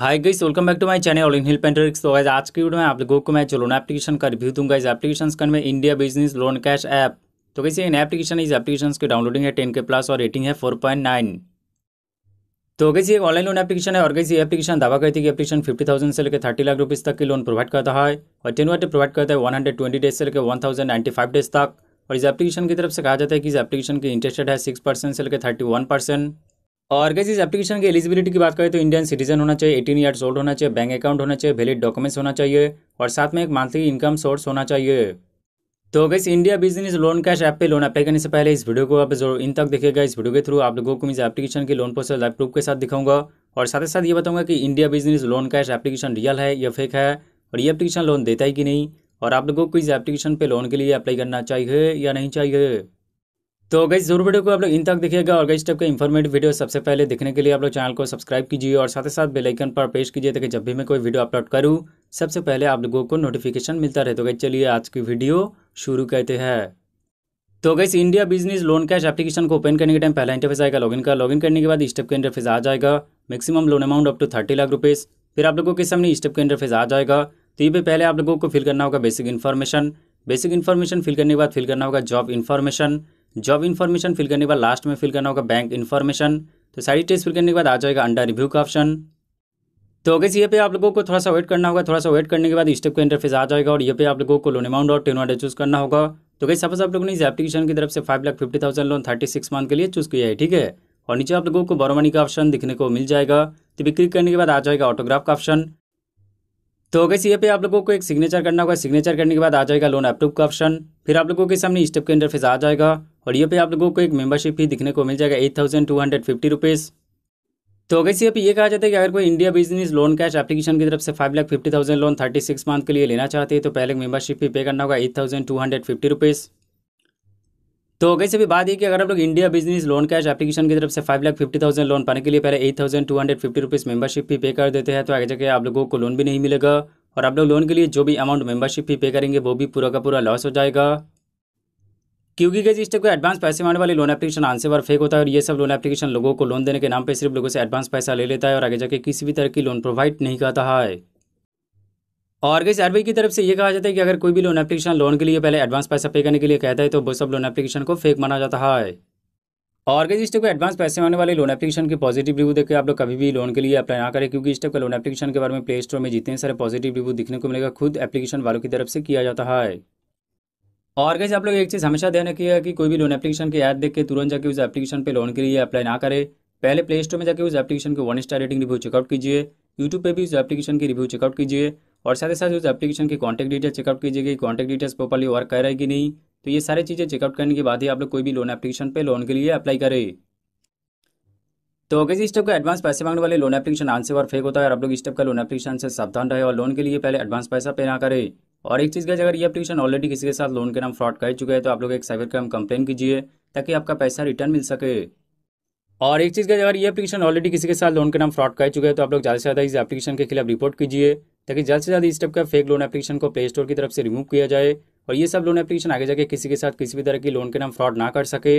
hi guys welcome back to my channel all in hill paintrix तो guys आज की video में आप लोगों को मैं चलो लोन एप्लीकेशन का रिव्यू दूंगा इस एप्लीकेशन का नाम तो है India business loan cash app तो कैसे इन एप्लीकेशन इस एप्लीकेशन की डाउनलोडिंग है टेन के प्लस और रेटिंग है फोर पॉइंट नाइन तो कैसे एक ऑनलाइन लोन एप्लीकेशन है और कैसे एप्लीकेशन दावा करती है कि एप्लीकेशन फिफ्टी थाउजेंड से लेकर थर्टी लाख रुपीज़ तक की लोन प्रोवाइड करता है और टेन वाटे प्रोवाइड करता है वन हंड्रेड ट्वेंटी डेज से लेकर one thousand ninety five days तक और इस एप्लीकेशन की तरफ से कहा जाता है कि इस एप्लीकेशन की इंटरेस्ट है सिक्स परसेंट से लेकर थर्टी वन परसेंट और कैसे इस एप्लीकेशन की एलिजिबिलिटी की बात करें तो इंडियन सिटीजन होना चाहिए एटीन ईयर्स ओल्ड होना चाहिए बैंक अकाउंट होना चाहिए वैलिड डॉक्यूमेंट्स होना चाहिए और साथ में एक मंथली इनकम सोर्स होना चाहिए तो कैसे India business loan cash app पे लोन अप्लाई करने से पहले इस वीडियो को आप जरूर इन तक देखिएगा इस वीडियो के थ्रू आप लोगों को इस एप्लीकेशन के लोन प्रोसेस लाइव प्रूफ के साथ दिखाऊंगा और साथ ही साथ ये बताऊंगा कि India business loan cash application real है या फेक है और ये एप्लीकेशन लोन देता है कि नहीं और आप लोगों को इस एप्लीकेशन पर लोन के लिए अप्लाई करना चाहिए या नहीं चाहिए तो गई जरूर वीडियो को आप लोग इन तक देखिएगा और गई स्टेप का इन्फॉर्मेटिव वीडियो सबसे पहले देखने के लिए आप लोग चैनल को सब्सक्राइब कीजिए और साथ ही साथ बेलाइकन पर पेश कीजिए ताकि जब भी मैं कोई वीडियो अपलोड करूँ सबसे पहले आप लोगों को नोटिफिकेशन मिलता रहे तो गई चलिए आज की वीडियो शुरू करते हैं तो guys India business loan cash application को ओपन करने के टाइम पहला इंटरफेस आएगा लॉगिन का लॉगिन करने के बाद स्टेप का इंटरफेस आ जाएगा maximum loan amount up to thirty lakh rupees फिर आप लोगों के सामने स्टेप का इंटरफेस आ जाएगा तो ये भी पहले आप लोगों को फिल करना होगा basic information basic information fill करने के बाद फिल करना होगा job information job information fill करने के बाद लास्ट में फिल करना होगा बैंक इन्फॉर्मेशन तो सारी टेस्ट फिल करने के बाद आ जाएगा अंडर रिव्यू का ऑप्शन तो अगर ये पे आप लोगों को थोड़ा सा वेट करना होगा थोड़ा सा वेट करने के बाद स्टेप का इंटरफेस आ जाएगा और ये पे आप लोगों को लोन अमाउंट और टेन ऑर्डर चूज करना होगा तो कहीं सपोज आप लोगों ने इस एप्लीकेशन की तरफ से five lakh fifty thousand loan thirty six month के लिए चूज किया है ठीक है और नीचे आप लोगों को बोरोमनी का ऑप्शन दिखने को मिल जाएगा तो भी क्लिक करने के बाद आ जाएगा ऑटोग्राफ का ऑप्शन तो अगर ये पे आप लोगों को एक सिग्नेचर करना होगा सिग्नेचर करने के बाद आ जाएगा लोन अप्रूव का ऑप्शन फिर आप लोगों के सामने स्टेप का इंटरफेस आ जाएगा और यहाँ पे आप लोगों को एक मेंबरशिप फी दिखने को मिल जाएगा eight thousand two hundred fifty rupees तो अगर यहाँ पे ये कहा जाता है कि अगर कोई India business loan cash application की तरफ से five lakh fifty thousand loan thirty six month के लिए लेना चाहते हैं तो पहले मेंबरशिप फी पे करना होगा eight thousand two hundred fifty rupees तो अगर भी बात है कि अगर आप लोग India business loan cash application की तरफ से five lakh fifty thousand loan पाने के लिए पहले eight thousand two hundred fifty rupees membership fee pay कर देते हैं तो आगे जाकर आप लोगों को लोन भी नहीं मिलेगा और आप लोग लोन के लिए जो भी अमाउंट मेंबरशिप फी पे करेंगे वो भी पूरा का पूरा लॉस हो जाएगा क्योंकि इस टाइप का एडवांस पैसे मारने वाले लोन एप्लीकेशन आंसर फेक होता है और ये सब लोन एप्लीकेशन लोगों को लोन देने के नाम पर सिर्फ लोगों से एडवांस पैसा ले लेता है और आगे जाके किसी भी तरह की लोन प्रोवाइड नहीं करता है और गैस आरबीआई की तरफ से ये कहा जाता है कि अगर कोई भी लोन एप्लीकेशन लोन के लिए पहले एडवांस पैसा पे करने के लिए कहता है तो वो सब लोन एप्लीकेशन को फेक माना जाता है और गई स्टेप को एडवांस पैसे मारने वाले लोन एप्लीकेशन की पॉजिटिव रिव्यू देखकर आप लोग कभी भी लोन के लिए अप्लाई ना करें क्योंकि टाइप का लोन एप्लीकेशन के बारे में प्ले स्टोर में जितने सारे पॉजिटिव रिव्यू दिखने को मिलेगा खुद एप्लीकेशन वालों की तरफ से किया जाता है और कैसे आप लोग एक चीज़ हमेशा ध्यान रखिएगा कि कोई भी लोन एप्लीकेशन की ऐड देख के तुरंत जाके उस एप्लीकेशन पे लोन के लिए अप्लाई ना करें पहले प्ले स्टोर में जाकर उस एप्लीकेशन के one star rating review check out कीजिए यूट्यूब पे भी उस एप्लीकेशन की रिव्यू चेकआउट कीजिए और साथ ही साथ उस एप्लीकेशन की कॉन्टैक्ट डिटेल्स चेकआउट कीजिए कि कॉन्टैक्ट डिटेल्स प्रॉपर्ली वर्क कर रहा है कि नहीं तो ये सारी चीज़ें चेकआउट करने के बाद ही आप लोग कोई भी लोन एप्लीकेशन पर लोन के लिए अप्लाई करें तो कैसे इस स्टेप का एडवांस पैसे मांगने वाले लोन एप्लीकेशन आंसर और फेक होता है और आप लोग इस स्टेप का लोन एप्लीकेशन से सावधान रहे और लोन के लिए पहले एडवांस पैसा पे ना करें और एक चीज़ का अगर ये एप्लीकेशन ऑलरेडी किसी के साथ लोन के नाम फ्रॉड कर चुका है तो आप लोग एक साइबर क्राइम कंप्लेन कीजिए ताकि आपका पैसा रिटर्न मिल सके और एक चीज़ का अगर ये एप्लीकेशन ऑलरेडी किसी के साथ लोन के नाम फ्रॉड कर चुके हैं तो आप लोग ज़्यादा तो से ज़्यादा इस एप्लीकेशन के खिलाफ रिपोर्ट कीजिए ताकि जल्द से जल्द इस टाइप का फेक लोन एप्लीकेशन को प्ले स्टोर की तरफ से रिमूव किया जाए और ये सब लोन एप्लीकेशन आगे जाके किसी के साथ किसी भी तरह की लोन के नाम फ्रॉड ना कर सके